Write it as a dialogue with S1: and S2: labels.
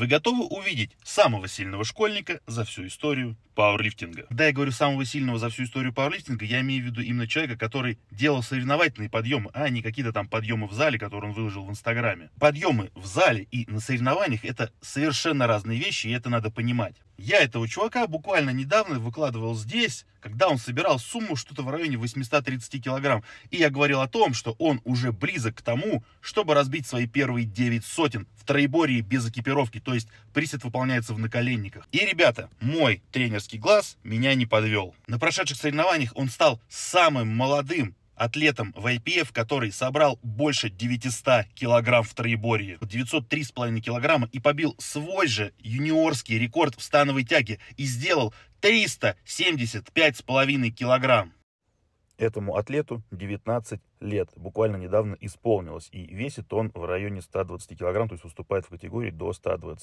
S1: вы готовы увидеть самого сильного школьника за всю историю пауэрлифтинга. Да, я говорю самого сильного за всю историю пауэрлифтинга, я имею в виду именно человека, который делал соревновательные подъемы, а не какие-то там подъемы в зале, которые он выложил в Инстаграме. Подъемы в зале и на соревнованиях это совершенно разные вещи, и это надо понимать. Я этого чувака буквально недавно выкладывал здесь, когда он собирал сумму что-то в районе 830 килограмм. И я говорил о том, что он уже близок к тому, чтобы разбить свои первые 9 сотен в троеборье без экипировки, то есть присед выполняется в наколенниках. И, ребята, мой тренерский глаз меня не подвел. На прошедших соревнованиях он стал самым молодым атлетом Вайпеев, который собрал больше 900 килограмм в троеборье. 903,5 килограмма и побил свой же юниорский рекорд в становой тяге и сделал 375,5 килограмм. Этому атлету 19 лет, буквально недавно исполнилось, и весит он в районе 120 килограмм, то есть уступает в категории до 120